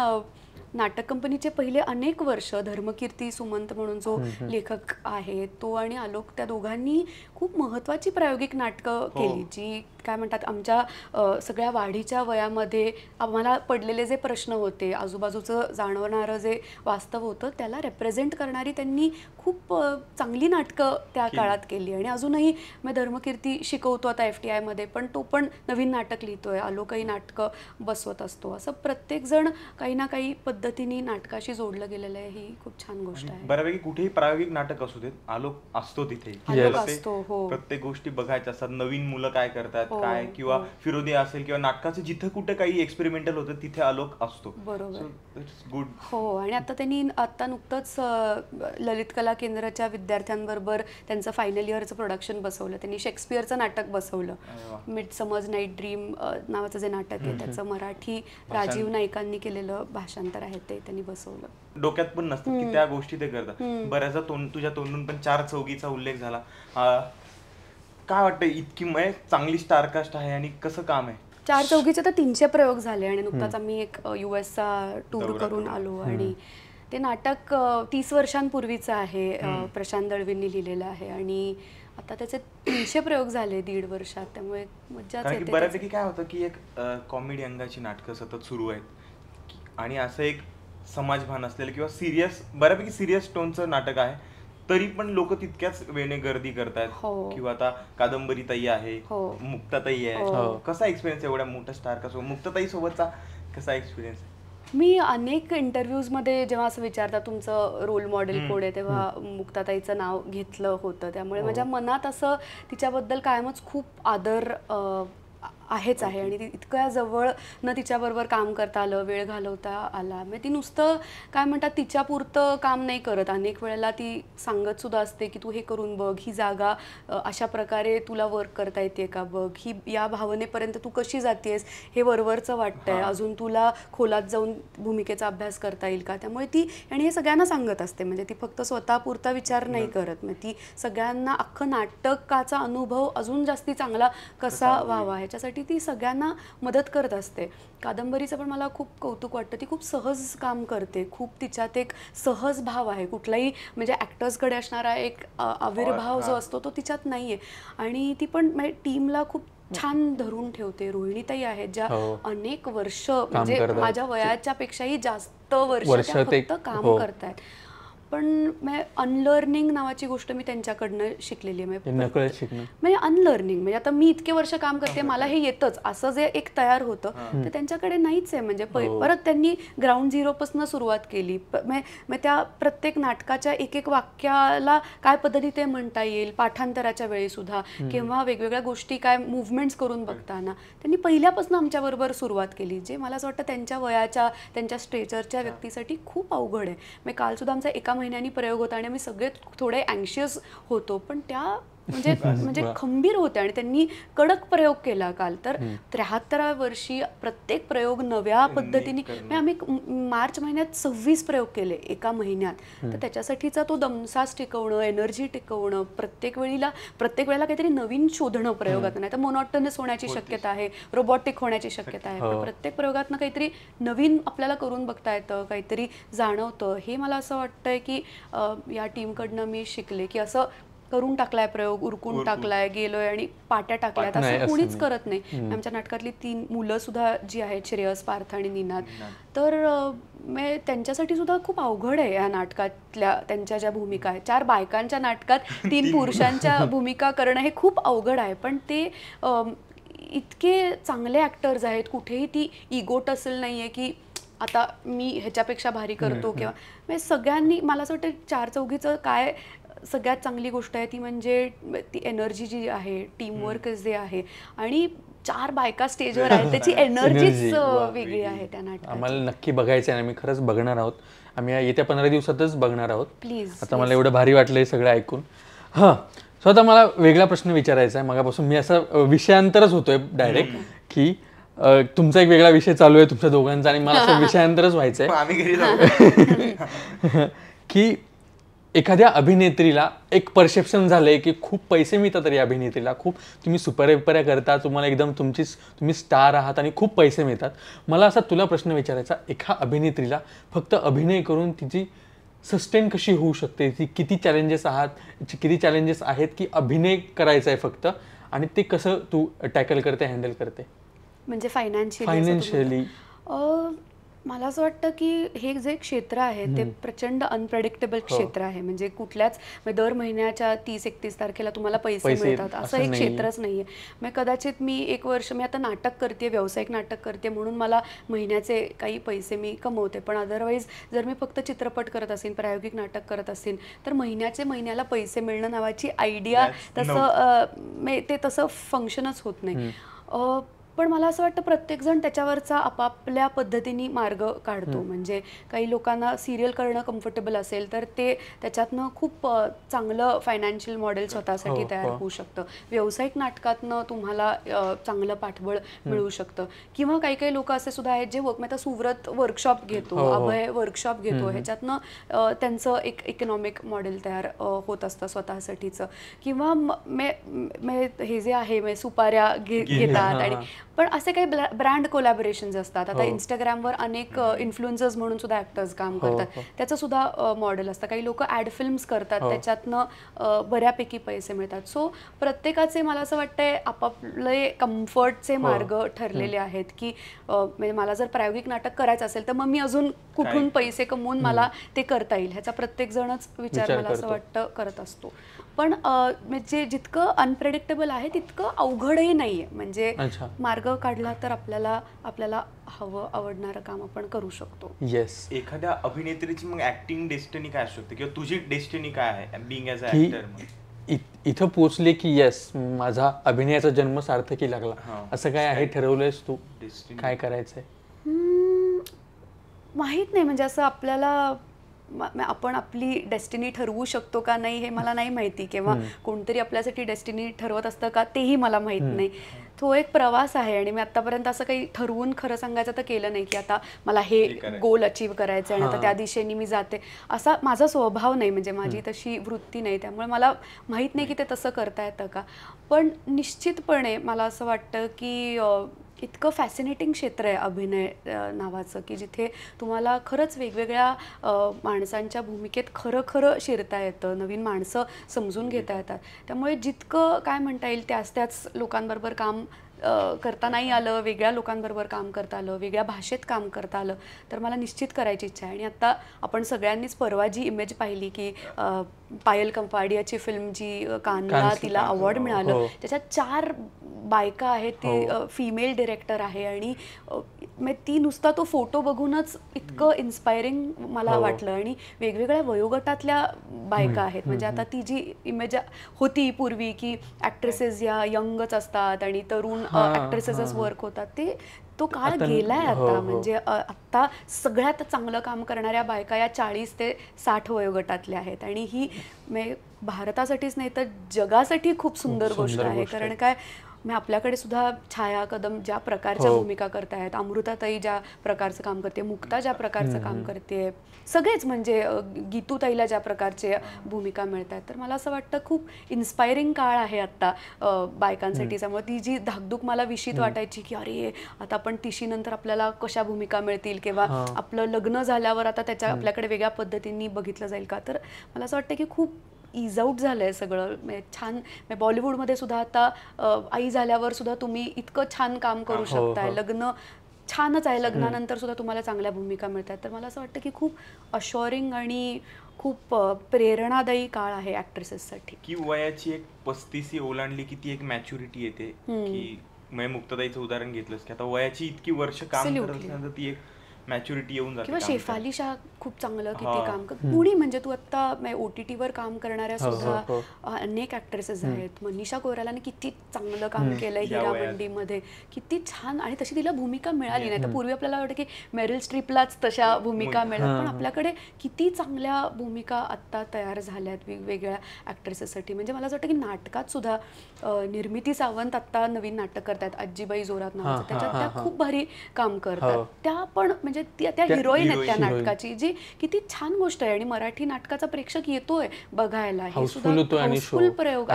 नाटक कंपनीचे पहिले अनेक वर्ष धर्मकीर्ती सुमंत म्हणून जो लेखक आहे तो आणि आलोक त्या दोघांनी खूप महत्त्वाची प्रायोगिक नाटकं हो. केली जी काय म्हणतात आमच्या सगळ्या वाढीच्या वयामध्ये आम्हाला पडलेले जे प्रश्न होते आजूबाजूचं जाणवणारं जे वास्तव होतं त्याला रेप्रेझेंट करणारी त्यांनी खूप चांगली नाटकं त्या काळात केली आणि अजूनही मी धर्मकीर्ती शिकवतो आता एफ टी आयमध्ये पण तो पण नवीन नाटक लिहितोय आलोकही नाटकं बसवत असतो असं प्रत्येकजण काही ना काही पद्धतीने नाटकाशी जोडलं गेलेलं आहे ही खूप छान गोष्ट आहे बऱ्यापैकी कुठेही प्रायोगिक नाटक असू देत आलोक असतो तिथे हो. प्रत्येक गोष्टी बघायच्या असतात नवीन मुलं काय करतात हो. काय किंवा हो. फिरोदी असेल किंवा नाटकाचं जिथे कुठे काही एक्सपेरिमेंटल होतं तिथे आलोक असतो बरोबर गुड हो आणि आता त्यांनी आता नुकतंच ललित कला केंद्राच्या विद्यार्थ्यांबरोबर त्यांचं फायनल इयरचं प्रोडक्शन बसवलं त्यांनी शेक्सपियरचं नाटक बसवलं मिड समज नाईट ड्रीम नावाचं जे नाटक आहे त्याचं मराठी राजीव नाईकांनी केलेलं भाषांतर आहे ते त्यांनी बसवलं डोक्यात पण नसतं की त्या गोष्टी ते करतात बऱ्याचदा तोंड तुझ्या तोंडून पण चार चौकीचा उल्लेख झाला काय वाटतं इतकी मय चांगली स्टारकास्ट आहे आणि कसं काम आहे चार चौघीचे तर तीनशे प्रयोग झाले आणि नुकताच आम्ही एक युएस टूर करून आलो आणि ते नाटक तीस वर्षांपूर्वीचं आहे प्रशांत दळवींनी लिहिलेलं आहे आणि आता त्याचे तीनशे प्रयोग झाले दीड वर्षात त्यामुळे मज्जा बऱ्यापैकी काय होतं की एक कॉमेडी अंगाची नाटक सतत सुरू आहेत आणि असं एक समाजभान असलेलं किंवा सिरियस बऱ्यापैकी सिरियस टोनचं नाटक आहे तरी पण लोक तितक्याच वेळेने गर्दी करतात हो. किंवा आता ताई आहे हो. मुक्ताताई आहे हो. हो. कसा एक्सपिरियन्स एवढ्या मोठा स्टार कसो मुक्ताताई सोबतचा कसा एक्सपिरियन्स मी अनेक मध्ये जेव्हा असं विचारता तुमचं रोल मॉडेल कोण आहे तेव्हा मुक्ताताईचं नाव घेतलं होतं त्यामुळे हो. माझ्या मनात असं तिच्याबद्दल कायमच खूप आदर आहेच आहे आणि ती इतक्या जवळ न तिच्याबरोबर काम करता आलं वेळ घालवता आला म्हणजे ती नुसतं काय म्हणतात तिच्यापुरतं काम नाही करत अनेक वेळेला ती सांगत सुद्धा असते की तू हे करून बघ ही जागा अशा प्रकारे तुला वर्क करता येते का बघ ही या भावनेपर्यंत तू कशी जातेस हे वरवरचं वाटतंय अजून तुला खोलात जाऊन भूमिकेचा अभ्यास करता येईल का त्यामुळे ती आणि हे सगळ्यांना सांगत असते म्हणजे ती फक्त स्वतःपुरता विचार नाही करत मग ती सगळ्यांना अख्खं नाटकाचा अनुभव अजून जास्ती चांगला कसा व्हावा ह्याच्यासाठी ती सगळ्यांना मदत करत असते कादंबरीचं पण मला खूप कौतुक वाटतं ती खूप सहज काम करते खूप तिच्यात एक सहज भाव आहे कुठलाही म्हणजे ॲक्टर्सकडे असणारा एक आविर्भाव जो असतो तो तिच्यात नाही आणि ती पण म्हणजे टीमला खूप छान धरून ठेवते रोहिणीताई आहेत ज्या हो. अनेक वर्ष म्हणजे माझ्या वयाच्या पेक्षाही जास्त वर्ष फक्त हो. काम करतायत पण अनलर्निंग म्हणजे नावाची गोष्ट मी त्यांच्याकडनं शिकलेली आहे म्हणजे अनलर्निंग म्हणजे आता मी इतके वर्ष काम करते मला हे येतच असं जे एक तयार होतं ते त्यांच्याकडे नाहीच आहे म्हणजे हो. परत त्यांनी ग्राउंड झिरोपासून सुरुवात केली म्हणजे, म्हणजे त्या प्रत्येक नाटकाच्या एक एक वाक्याला काय पद्धती ते म्हणता येईल पाठांतराच्या वेळी सुद्धा किंवा वेगवेगळ्या गोष्टी काय मुवमेंट्स करून बघताना त्यांनी पहिल्यापासून आमच्याबरोबर सुरुवात केली जे मला असं वाटतं त्यांच्या वयाच्या त्यांच्या स्टेचरच्या व्यक्तीसाठी खूप अवघड आहे मग काल सुद्धा आमचा एका महिन्यांनी प्रयोग होता आणि आम्ही सगळे थोडे अँशियस होतो पण त्या म्हणजे म्हणजे खंबीर होते आणि त्यांनी कडक प्रयोग केला काल तर त्र्याहत्तराव्या वर्षी प्रत्येक प्रयोग नव्या पद्धतीने म्हणजे आम्ही मार्च महिन्यात सव्वीस प्रयोग केले एका महिन्यात तर त्याच्यासाठीचा तो दमसास टिकवणं एनर्जी टिकवणं प्रत्येक वेळीला प्रत्येक वेळेला काहीतरी नवीन शोधणं प्रयोगात नाही तर मोनॉटनस होण्याची शक्यता आहे रोबोटिक होण्याची शक्यता आहे पण हो. प्रत्येक प्रयोगातनं काहीतरी नवीन आपल्याला करून बघता येतं काहीतरी जाणवतं हे मला असं वाटतंय की या टीमकडनं मी शिकले की असं करून टाकलाय प्रयोग उरकून टाकलाय गेलोय आणि पाट्या टाकल्यात असं कोणीच करत नाही आमच्या नाटकातली तीन मुलं सुद्धा जी आहेत श्रेयस पार्थ आणि निनाद तर त्यांच्यासाठी सुद्धा खूप अवघड आहे या नाटकातल्या त्यांच्या ज्या भूमिका आहेत चार बायकांच्या नाटकात तीन पुरुषांच्या भूमिका करणं हे खूप अवघड आहे पण ते इतके चांगले ऍक्टर्स आहेत कुठेही ती इगो असेल नाही आहे की आता मी ह्याच्यापेक्षा भारी करतो किंवा म्हणजे सगळ्यांनी मला असं वाटतं चार चौघीचं काय सगळ्यात चांगली गोष्ट आहे ती म्हणजे ती एनर्जी जी आहे टीमवर्क जे आहे आणि चार बायका स्टेजवर आहेत त्याची एनर्जीच वेगळी आहे त्या नाटक आम्हाला नक्की बघायचं आहे आम्ही खरंच बघणार आहोत आम्ही येत्या पंधरा दिवसातच बघणार आहोत प्लीज आता मला एवढं भारी वाटलं सगळं ऐकून हां सो आता मला वेगळा प्रश्न विचारायचा आहे मगापासून मी असा विषयांतरच होतोय डायरेक्ट की तुमचा एक वेगळा विषय चालू आहे तुमच्या दोघांचा आणि मला असं विषयांतरच व्हायचं आहे की एखाद्या अभिनेत्रीला एक परसेप्शन झालं आहे की खूप पैसे मिळतात या अभिनेत्रीला खूप तुम्ही सुपरविपऱ्या करता तुम्हाला एकदम तुमची तुम्ही स्टार आहात आणि खूप पैसे मिळतात मला असा तुला प्रश्न विचारायचा एका अभिनेत्रीला फक्त अभिनय करून तिची सस्टेन कशी होऊ शकते ती किती चॅलेंजेस आहात किती चॅलेंजेस आहेत की अभिनय करायचा आहे फक्त आणि ते कसं तू टॅकल करते हँडल करते म्हणजे फायनान्शियली फायनान्शियली मला असं वाटतं की हे जे क्षेत्र आहे ते प्रचंड अनप्रडिक्टेबल हो. क्षेत्र आहे म्हणजे कुठल्याच म्हणजे दर महिन्याच्या तीस एकतीस तारखेला तुम्हाला पैसे मिळतात असं एक क्षेत्रच नाहीये मग कदाचित मी एक वर्ष मी आता नाटक करते व्यावसायिक नाटक करते म्हणून मला महिन्याचे काही पैसे मी कमवते पण अदरवाईज जर मी फक्त चित्रपट करत असेल प्रायोगिक नाटक करत असेल तर महिन्याचे महिन्याला पैसे मिळणं नावाची आयडिया तसं ते तसं फंक्शनच होत नाही पण मला असं वाटतं प्रत्येकजण त्याच्यावरचा आपापल्या पद्धतीने मार्ग काढतो म्हणजे काही लोकांना सिरियल करणं कम्फर्टेबल असेल तर ते त्याच्यातनं खूप चांगलं फायनान्शियल मॉडेल स्वतःसाठी हो, तयार हो. होऊ शकतं व्यावसायिक नाटकातनं तुम्हाला चांगलं पाठबळ मिळू शकतं किंवा काही काही लोक असे सुद्धा आहेत जे वर्क आता सुव्रत वर्कशॉप घेतो हो, अभय वर्कशॉप घेतो ह्याच्यातनं त्यांचं एक इकॉनॉमिक मॉडेल तयार होत असतं स्वतःसाठीचं किंवा हे जे आहे सुपाऱ्या घेतात आणि पण असे काही ब्रँड कोलॅबोरेशन्स असतात आता इंस्टाग्रामवर हो. अनेक इन्फ्लुएन्सर्स म्हणून सुद्धा ॲक्टर्स काम हो, करतात हो. त्याचं सुद्धा मॉडेल असतं काही लोक ऍड फिल्म्स करतात त्याच्यातनं बऱ्यापैकी पैसे मिळतात सो प्रत्येकाचे मला असं वाटतंय आपापले कम्फर्टचे मार्ग ठरलेले आहेत की म्हणजे मला जर प्रायोगिक नाटक करायचं असेल तर मग मी अजून कुठून पैसे कमवून मला ते करता येईल ह्याचा प्रत्येक जणच विचार मला असं वाटतं करत असतो पण म्हणजे जितकं अनप्रेडिक्टेबल आहे तितकं अवघडही नाही आहे म्हणजे मार्ग काढला तर आपल्याला आपल्याला हवं आवडणारं काम आपण करू शकतो येस एखाद्या अभिनेत्रीची मग ऍक्टिंग डेस्टिनी काय असू शकते किंवा तुझी डेस्टिनी काय आहे बिंग ॲज इथं पोचले की येस माझा अभिनयाचा जन्म सार्थकी लागला असं काय आहे ठरवलंयस तू काय करायचंय माहित नाही म्हणजे असं आपल्याला आपण आपली डेस्टिनी ठरवू शकतो का नाही हे मला नाही माहिती किंवा कोणतरी आपल्यासाठी डेस्टिनी ठरवत असतं का तेही मला माहीत नाही तो एक प्रवास आहे आणि मी आतापर्यंत असं काही ठरवून खरं सांगायचं तर केलं नाही की आता मला हे गोल अचीव्ह करायचं आणि आता त्या दिशेने मी जाते असा माझा स्वभाव नाही म्हणजे माझी तशी वृत्ती नाही त्यामुळे मला माहीत नाही की ते तसं करता येतं का पण निश्चितपणे मला असं वाटतं की इतकं फॅसिनेटिंग क्षेत्र आहे अभिनय नावाचं की जिथे तुम्हाला खरंच वेगवेगळ्या माणसांच्या भूमिकेत खरं खरं शिरता येतं नवीन माणसं समजून घेता येतात त्यामुळे जितकं काय म्हणता येईल त्याच त्याच लोकांबरोबर काम करता नाही आलं वेगळ्या लोकांबरोबर काम करता आलं वेगळ्या भाषेत काम करता आलं तर मला निश्चित करायची इच्छा आहे आणि आत्ता आपण सगळ्यांनीच परवा जी इमेज पाहिली की पायल कंपाडियाची फिल्म जी कांदा तिला अवॉर्ड मिळालं हो. त्याच्यात चार बायका आहेत ती फिमेल हो. डिरेक्टर आहे आणि ती नुसता तो फोटो बघूनच इतकं इन्स्पायरिंग मला हो. वाटलं आणि वेगवेगळ्या वयोगटातल्या बायका आहेत म्हणजे आता ती जी इमेज होती पूर्वी की ॲक्ट्रेसेस या यंगच असतात आणि तरुण ऍक्ट्रेसेसच वर्क होतात ते तो काळ गेलाय हो, आता हो. म्हणजे आता सगळ्यात चांगलं काम करणाऱ्या बायका या चाळीस ते साठ वयोगटातल्या आहेत आणि ही म्हणजे, भारतासाठीच नाही तर जगासाठी खूप सुंदर गोष्ट आहे कारण काय मग आपल्याकडे सुद्धा छाया कदम ज्या प्रकारच्या हो. भूमिका करतायत अमृताताई ज्या प्रकारचं काम करते मुक्ता ज्या प्रकारचं काम करते सगळेच म्हणजे गीतूताईला ज्या प्रकारचे भूमिका आहेत तर मला असं वाटतं खूप इन्स्पायरिंग काळ आहे आत्ता बायकांसाठी त्यामुळे ती जी धाकधूक मला विशीत वाटायची की अरे आता आपण नंतर आपल्याला कशा भूमिका मिळतील किंवा आपलं लग्न झाल्यावर आता त्याच्या आपल्याकडे वेगळ्या पद्धतींनी बघितलं जाईल का तर मला असं वाटतं की खूप इज आउट झालं आहे सगळं म्हणजे छान म्हणजे बॉलिवूडमध्ये सुद्धा आता आई झाल्यावर सुद्धा तुम्ही इतकं छान काम करू हो, शकताय हो. लग्न छानच आहे लग्नानंतर सुद्धा तुम्हाला चांगल्या भूमिका मिळतात तर मला असं वाटतं की खूप अशोरिंग आणि खूप प्रेरणादायी काळ आहे ऍक्ट्रेसेससाठी की वयाची एक पस्तीसी ओलांडली की ती एक मॅच्युरिटी येते की म्हणजे मुक्तदाईचं उदाहरण घेतलंस की आता वयाची इतकी वर्ष काम करत ती एक मॅच्युरिटी येऊन जाते किंवा शेफाली शाह खूप चांगलं किती काम कुणी म्हणजे तू आता ओ टी टीवर काम करणाऱ्या हो, हो, सुद्धा हो. अनेक ऍक्ट्रेसेस आहेत मनीषा कोराला किती चांगलं काम केलंय हिरा मध्ये किती छान आणि तशी तिला भूमिका मिळाली नाही तर पूर्वी आपल्याला वाटतं की मेरिल स्ट्रीपलाच तशा भूमिका मिळतात पण आपल्याकडे किती चांगल्या भूमिका आत्ता तयार झाल्या आहेत वेगवेगळ्या ऍक्ट्रेसेससाठी म्हणजे मला असं वाटतं की नाटकात सुद्धा निर्मिती सावंत आता नवीन नाटक करतात आजीबाई जोरात नावाचं त्याच्यात त्या खूप भारी काम करतात त्या पण म्हणजे म्हणजे त्या हिरोईन आहेत त्या नाटकाची जी किती छान गोष्ट आहे आणि मराठी नाटकाचा प्रेक्षक येतोय बघायला हाऊसफुल प्रयोग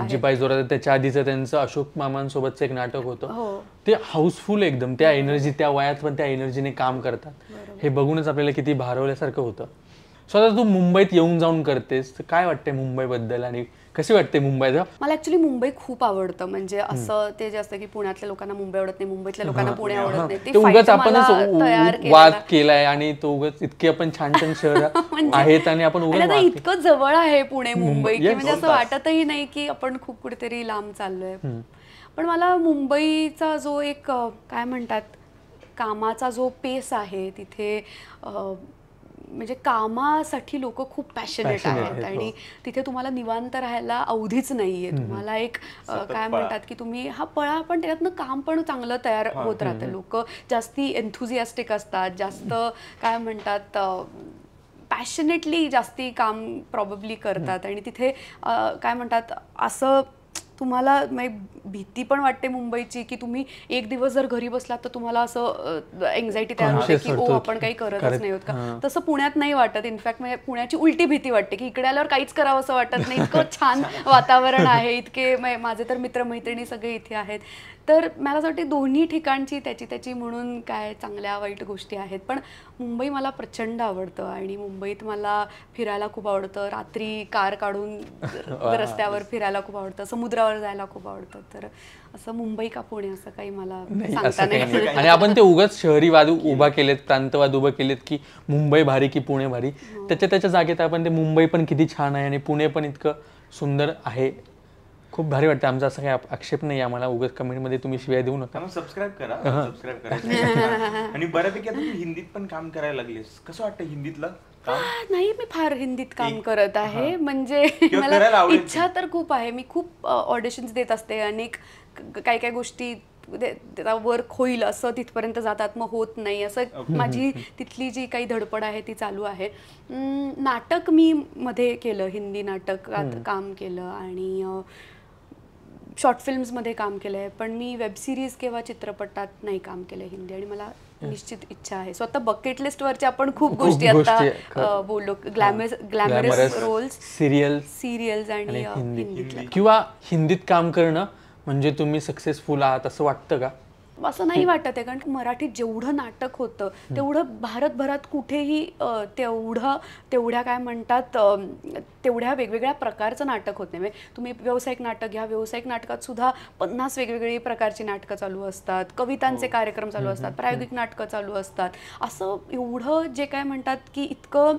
त्याच्या आधीच त्यांचं अशोक मामांसोबतचं एक नाटक होतं हो. ते हाऊसफुल एकदम त्या एनर्जी त्या वयात पण त्या एनर्जीने काम करतात हे बघूनच आपल्याला किती भारवल्यासारखं होतं स्वतः तू मुंबईत येऊन जाऊन करतेस काय वाटतंय मुंबईबद्दल आणि कशी वाटते मुंबईचं मला ऍक्च्युली मुंबई खूप आवडतं म्हणजे असं ते जे असतं की पुण्यातल्या लोकांना मुंबई आवडत नाही मुंबईतल्या लोकांना पुणे आवडत नाही ते आपण वाद केलाय आणि तो उगाच इतके आपण छान छान शहर म्हणजे आहेत आणि आपण इतकं जवळ आहे पुणे मुंबई की म्हणजे असं वाटतही नाही की आपण खूप कुठेतरी लांब चाललोय पण मला मुंबईचा जो एक काय म्हणतात कामाचा जो पेस आहे तिथे म्हणजे कामासाठी लोक खूप पॅशनेट आहेत हो. आणि तिथे तुम्हाला निवांत राहायला अवधीच नाहीये तुम्हाला एक काय म्हणतात की तुम्ही हा पळा पण त्यातनं काम पण चांगलं तयार होत राहतं लोक जास्ती एन्थुझियास्टिक असतात जास्त काय म्हणतात पॅशनेटली जास्ती काम प्रॉब्ली करतात आणि तिथे काय म्हणतात असं तुम्हाला भीती पण वाटते मुंबईची की तुम्ही एक दिवस जर घरी बसलात तर तुम्हाला असं एन्झायटी तयार होते की ओ आपण काही करतच नाही होत का तसं पुण्यात नाही वाटत इनफॅक्ट म्हणजे पुण्याची उलटी भीती वाटते की इकडे आल्यावर काहीच करावं असं वाटत नाही इतकं छान वातावरण आहे इतके माझे तर मित्रमैत्रिणी सगळे इथे आहेत तर मला असं वाटतं दोन्ही ठिकाणची त्याची त्याची म्हणून काय चांगल्या वाईट गोष्टी आहेत पण मुंबई मला प्रचंड आवडतं आणि मुंबईत मला फिरायला खूप आवडतं रात्री कार काढून रस्त्यावर फिरायला खूप आवडतं समुद्रावर जायला खूप आवडतं तर असं मुंबई का पुणे असं काही मला नाही आणि आपण ते उगाच शहरी वाद उभा केलेत प्रांतवाद उभा केलेत की मुंबई भारी की पुणे भारी हो. त्याच्या त्याच्या जागेत आपण ते मुंबई पण किती छान आहे आणि पुणे पण इतकं सुंदर आहे खूप भारी वाटतं आमचा असा काही आक्षेप नाही आम्हाला उगाच कमेंटमध्ये तुम्ही शिवाय देऊ नका सबस्क्राईब करा सबस्क्राईब करा आणि बऱ्यापैकी आता हिंदीत पण काम करायला लागलेस कसं वाटतं हिंदीतलं नाही मी फार हिंदीत काम करत आहे म्हणजे मला इच्छा तर खूप आहे मी खूप ऑडिशन्स देत असते अनेक काही काही गोष्टी त्याचा वर्क होईल असं तिथपर्यंत जातात मग होत नाही असं माझी तिथली जी काही धडपड आहे ती चालू आहे नाटक मी मध्ये केलं हिंदी नाटकात काम केलं आणि शॉर्ट मध्ये काम केलं आहे पण मी वेब सिरीज किंवा चित्रपटात नाही काम केलं हिंदी आणि मला निश्चित इच्छा आहे स्वतः बकेट लिस्ट वरच्या आपण खूप गोष्टी आता बोललो glamour glamorous roles serial serials आणि हिंदीत किंवा हिंदीत काम करणं म्हणजे तुम्ही सक्सेसफुल आहात असं वाटतं का असं नाही वाटत आहे कारण मराठीत जेवढं नाटक होतं तेवढं भारतभरात कुठेही तेवढं तेवढ्या काय म्हणतात तेवढ्या वेगवेगळ्या प्रकारचं नाटक होत नाही म्हणजे तुम्ही व्यावसायिक नाटक घ्या व्यावसायिक नाटकात सुद्धा पन्नास वेगवेगळी प्रकारची नाटकं चालू असतात कवितांचे हो. कार्यक्रम चालू असतात प्रायोगिक नाटकं चालू असतात असं एवढं जे काय म्हणतात की इतकं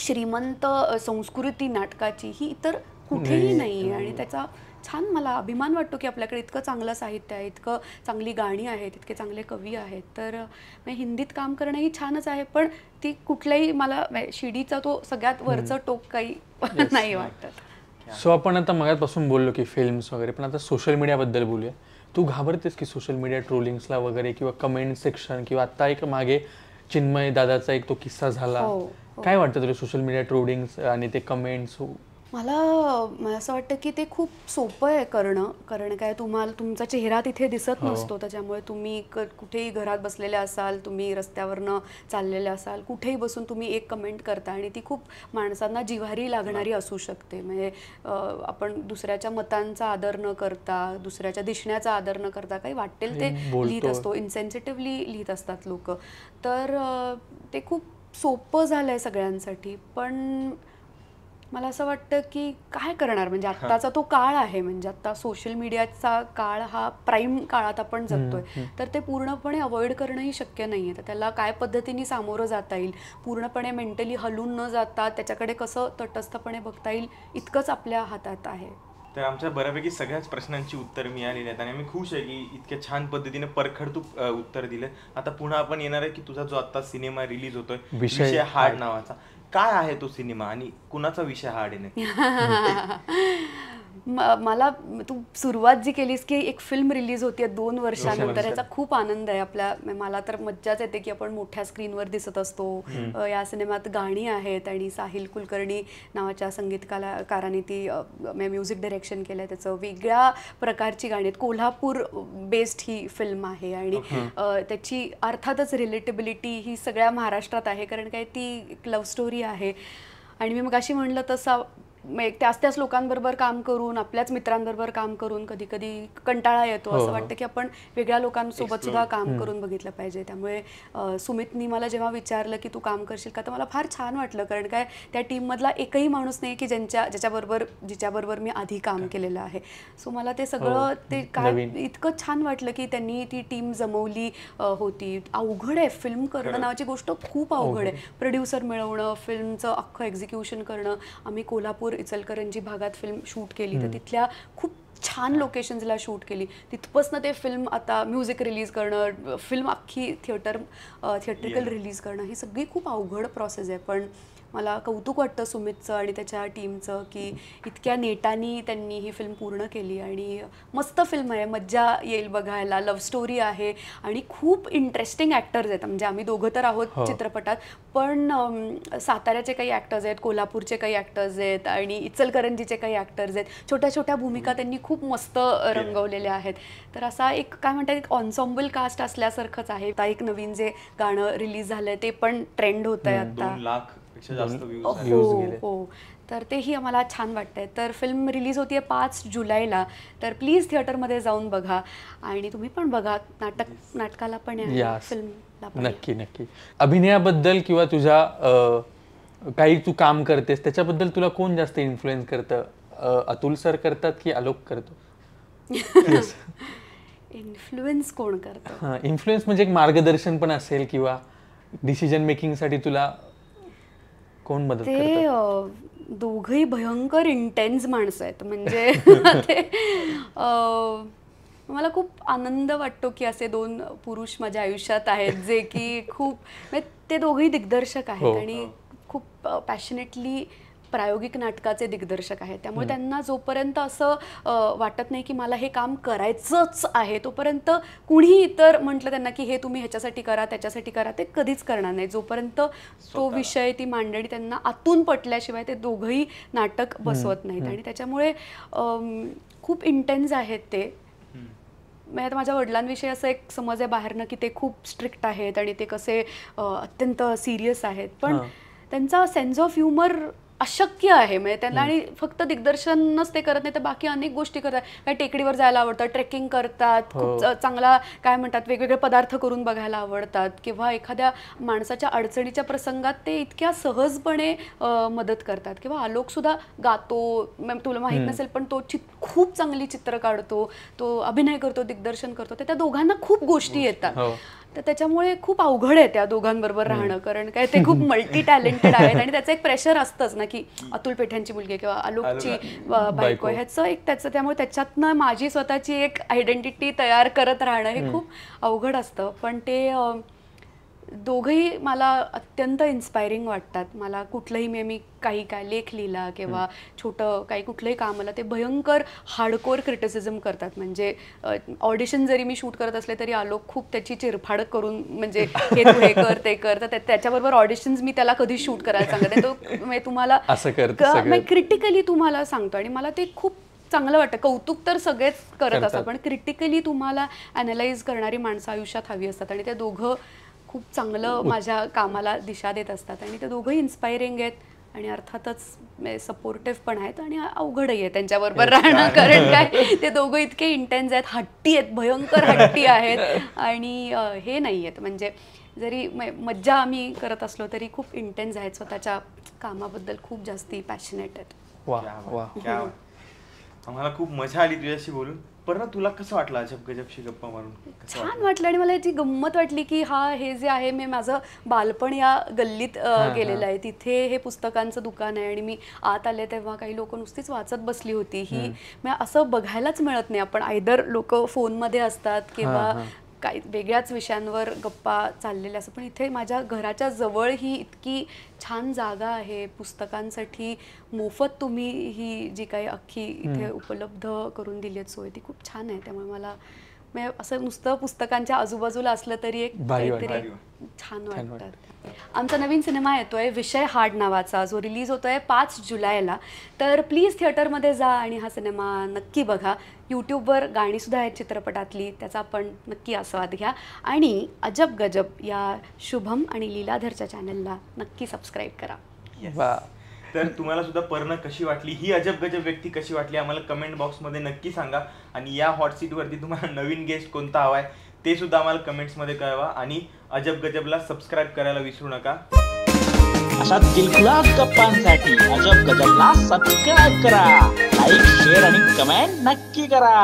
श्रीमंत संस्कृती नाटकाची ही इतर कुठेही नाही आणि त्याचा छान मला अभिमान वाटतो की आपल्याकडे इतकं चांगलं साहित्य आहे इतकं चांगली गाणी आहेत इतके चांगले कवी आहेत तर हिंदीत काम करणं ही छानच आहे पण ती कुठल्याही मला शिडीचा तो सगळ्यात वरचं टोक काही नाही वाटत सो आपण आता मगापासून बोललो की फिल्म्स वगैरे पण आता सोशल मीडियाबद्दल बोलूया तू घाबरतेस की सोशल मीडिया ट्रोलिंग्सला वगैरे किंवा कमेंट सेक्शन किंवा आता एक मागे चिन्मय दादाचा एक तो किस्सा झाला हो, हो. काय वाटतं तुला सोशल मीडिया ट्रोलिंग्स आणि ते कमेंट्स मला असं वाटतं की ते खूप सोपं आहे करणं कारण काय तुम्हाला तुमचा चेहरा तिथे दिसत हो. नसतो त्याच्यामुळे तुम्ही कुठेही घरात बसलेले असाल तुम्ही रस्त्यावरनं चाललेले असाल कुठेही बसून तुम्ही एक कमेंट करता आणि ती खूप माणसांना जिव्हारी लागणारी असू शकते म्हणजे आपण दुसऱ्याच्या मतांचा आदर न करता दुसऱ्याच्या दिसण्याचा आदर न करता काही वाटेल ते लिहित असतो इन्सेन्सिटिव्हली लिहित असतात लोक तर ते खूप सोपं झालं आहे सगळ्यांसाठी पण मला असं वाटतं की काय करणार म्हणजे आत्ताचा तो काळ आहे म्हणजे आता सोशल मीडियाचा काळ हा प्राईम काळात आपण जगतोय तर ते पूर्णपणे अवॉइड करणंही शक्य नाही आहे तर त्याला काय पद्धतीने सामोरं जाता येईल पूर्णपणे मेंटली हलून न जाता त्याच्याकडे कसं तटस्थपणे बघता येईल इतकंच आपल्या हातात आहे तर आमच्या बऱ्यापैकी सगळ्याच प्रश्नांची उत्तर मिळालेली आहेत आणि आम्ही खुश आहे की इतक्या छान पद्धतीने परखड तू उत्तर दिलं आता पुन्हा आपण येणार आहे की तुझा जो आता सिनेमा रिलीज होतोय विषय हार्ड नावाचा काय आहे तो सिनेमा आणि कुणाचा विषय हा नाही मला तू सुरुवात जी केलीस की एक फिल्म रिलीज होती दोन वर्षानंतर याचा खूप आनंद आहे आपल्या मला तर मज्जाच येते की आपण मोठ्या स्क्रीनवर दिसत असतो या सिनेमात गाणी आहेत आणि साहिल कुलकर्णी नावाच्या संगीतकाराने ती म्युझिक डिरेक्शन केलं त्याचं वेगळ्या प्रकारची गाणी आहेत कोल्हापूर बेस्ड ही फिल्म आहे आणि त्याची अर्थातच रिलेटेबिलिटी ही सगळ्या महाराष्ट्रात आहे कारण काय ती एक लव्ह स्टोरी आहे आणि मी मग अशी म्हणलं तसा त्याच त्याच लोकांबरोबर काम करून आपल्याच मित्रांबरोबर काम करून कधी कधी कंटाळा येतो हो, असं हो. वाटतं की आपण वेगळ्या लोकांसोबत सुद्धा काम करून बघितलं पाहिजे त्यामुळे सुमितनी मला जेव्हा विचारलं की तू काम करशील का तर मला फार छान वाटलं कारण काय त्या टीममधला एकही माणूस नाही की ज्यांच्या ज्याच्याबरोबर जिच्याबरोबर मी आधी काम केलेलं आहे सो मला ते हो, सगळं ते काय इतकं छान वाटलं की त्यांनी ती टीम जमवली होती अवघड आहे फिल्म करणं नावाची गोष्ट खूप अवघड आहे प्रोड्युसर मिळवणं फिल्मचं अख्खं एक्झिक्युशन करणं आम्ही कोल्हापूर नागपूर इचलकरंजी भागात फिल्म शूट केली तर तिथल्या खूप छान लोकेशन्सला शूट केली तिथपासनं ते फिल्म आता म्युझिक रिलीज करणं फिल्म अख्खी थिएटर थिएटरिकल रिलीज करणं ही सगळी खूप अवघड प्रोसेस आहे पण मला कौतुक वाटतं सुमितचं आणि त्याच्या टीमचं की इतक्या नेटानी त्यांनी ही फिल्म पूर्ण केली आणि मस्त फिल्म आहे मज्जा येईल बघायला लव्ह स्टोरी आहे आणि खूप इंटरेस्टिंग ॲक्टर्स आहेत म्हणजे आम्ही दोघं तर आहोत हो. चित्रपटात पण साताऱ्याचे काही ॲक्टर्स आहेत कोल्हापूरचे काही ॲक्टर्स आहेत आणि इचलकरंजीचे काही ॲक्टर्स आहेत छोट्या छोट्या भूमिका त्यांनी खूप मस्त रंगवलेल्या आहेत तर असा एक काय म्हणतात एक ऑन्सॉम्बल कास्ट असल्यासारखंच आहे आता एक नवीन जे गाणं रिलीज झालंय ते पण ट्रेंड होत आहे आता लाख पेक्षा जास्त व्ह्यूज हो, हो. तर तेही आम्हाला छान वाटतंय तर फिल्म रिलीज होतीये पाच जुलैला तर प्लीज थिएटरमध्ये जाऊन बघा आणि तुम्ही पण बघा नाटक नाटकाला पण या नक्की नक्की अभिनयाबद्दल किंवा तुझ्या काही तू काम करतेस त्याच्याबद्दल तुला कोण जास्त इन्फ्लुएन्स करतं अतुल सर करतात की आलोक करतो इन्फ्लुएन्स कोण करत इन्फ्लुएन्स म्हणजे एक मार्गदर्शन पण असेल किंवा डिसिजन मेकिंग साठी तुला कोण मदत ते दोघही भयंकर इंटेन्स माणसं आहेत म्हणजे मला खूप आनंद वाटतो की असे दोन पुरुष माझ्या आयुष्यात आहेत जे की खूप म्हणजे ते दोघही दिग्दर्शक आहेत हो. आणि हो. खूप पॅशनेटली प्रायोगिक नाटकाचे दिग्दर्शक आहेत त्यामुळे त्यांना जोपर्यंत असं वाटत नाही की मला हे काम करायचंच आहे तोपर्यंत कुणीही इतर म्हटलं त्यांना की हे तुम्ही ह्याच्यासाठी करा त्याच्यासाठी करा ते कधीच करणार नाही जोपर्यंत तो विषय ती मांडणी त्यांना आतून पटल्याशिवाय ते दोघंही नाटक बसवत नाहीत आणि त्याच्यामुळे खूप इंटेन्स आहेत ते आता माझ्या वडिलांविषयी असं एक समज आहे बाहेरनं की ते खूप स्ट्रिक्ट आहेत आणि ते कसे अत्यंत सिरियस आहेत पण त्यांचा सेन्स ऑफ ह्युमर अशक्य आहे म्हणजे त्यांना आणि फक्त दिग्दर्शनच ते करत नाही तर बाकी अनेक गोष्टी करतात काही टेकडीवर जायला आवडतं ट्रेकिंग करतात हो. खूप चांगला काय म्हणतात वेगवेगळे पदार्थ करून बघायला आवडतात किंवा एखाद्या माणसाच्या अडचणीच्या प्रसंगात ते इतक्या सहजपणे मदत करतात किंवा आलोक सुद्धा गातो तुला माहीत नसेल पण तो चित खूप चांगली चित्र काढतो तो अभिनय करतो दिग्दर्शन करतो तर त्या दोघांना खूप गोष्टी येतात हो. तर त्याच्यामुळे खूप अवघड आहे त्या दोघांबरोबर राहणं कारण काय ते खूप मल्टी टॅलेंटेड आहेत आणि त्याचं एक प्रेशर असतंच ना की अतुल पेठ्यांची मुलगी किंवा आलोकची बायको ह्याचं एक त्याचं त्यामुळे त्याच्यातनं माझी स्वतःची एक आयडेंटिटी तयार करत राहणं हे खूप अवघड असतं पण ते दोघंही मला अत्यंत इन्स्पायरिंग वाटतात मला कुठलंही मी मी काही काय लेख लिहिला किंवा छोटं काही कुठलंही काम आलं ते भयंकर हार्डकोर क्रिटिसिझम करतात म्हणजे ऑडिशन जरी मी शूट करत असले तरी आलोक खूप त्याची चिरफाड करून म्हणजे हे तू हे कर ते कर तर त्याच्याबरोबर ऑडिशन्स मी त्याला कधी शूट करायला सांगते तो म्हणजे तुम्हाला असं क्रिटिकली तुम्हाला सांगतो आणि मला ते खूप चांगलं वाटतं कौतुक तर सगळेच करत असतात पण क्रिटिकली तुम्हाला अनालाइज करणारी माणसं आयुष्यात हवी असतात आणि त्या दोघं खूप चांगलं माझ्या कामाला दिशा देत असतात आणि ते दोघंही इन्स्पायरिंग आहेत आणि अर्थातच सपोर्टिव्ह पण आहेत आणि अवघडही आहे त्यांच्याबरोबर राहणं कारण काय ते दोघं इतके इंटेन्स आहेत हट्टी आहेत भयंकर हट्टी आहेत आणि हे नाही आहेत म्हणजे जरी मज्जा आम्ही करत असलो तरी खूप इंटेन्स आहेत स्वतःच्या कामाबद्दल खूप जास्ती पॅशनेट आहेत वा आम्हाला खूप मजा आली तुझ्याशी बोलून तुला कसं वाटलं अजब गजबशी गप्पा मारून छान वाटलं आणि मला याची गंमत वाटली की हा हे जे आहे मी माझं बालपण या गल्लीत गेलेलं आहे तिथे हे पुस्तकांचं दुकान आहे आणि मी आत आले तेव्हा काही लोक नुसतीच वाचत बसली होती ही असं बघायलाच मिळत नाही आपण आयदर लोक फोनमध्ये असतात किंवा काही वेगळ्याच विषयांवर गप्पा चाललेल्या असं पण इथे माझ्या घराच्या जवळ ही इतकी छान जागा आहे पुस्तकांसाठी मोफत तुम्ही ही जी काही अख्खी इथे उपलब्ध करून दिली आहेत सोय ती खूप छान आहे त्यामुळे मला म्हणजे असं नुसतं पुस्तकांच्या आजूबाजूला असलं तरी एक काहीतरी छान वाटतं आमचा नवीन सिनेमा येतोय विषय हार्ड नावाचा जो रिलीज होतोय पाच जुलैला तर प्लीज थिएटरमध्ये जा आणि हा सिनेमा नक्की बघा यूट्यूबवर गाणीसुद्धा आहेत चित्रपटातली त्याचा आपण नक्की आस्वाद घ्या आणि अजब गजब या शुभम आणि लीलाधरच्या चॅनलला नक्की सबस्क्राईब करा तर तुम्हाला सुद्धा पर्ण कशी वाटली ही अजब गजब व्यक्ती कशी वाटली आम्हाला कमेंट बॉक्समध्ये नक्की सांगा आणि या हॉट सीटवरती तुम्हाला नवीन गेस्ट कोणता हवा आहे ते सुद्धा आम्हाला कमेंट्समध्ये कळवा आणि अजब गजबला सबस्क्राईब करायला विसरू नका अशा दिलखुलास गप्पांसाठी अजब गजबला सबस्क्राईब करा लाईक शेअर आणि कमेंट नक्की करा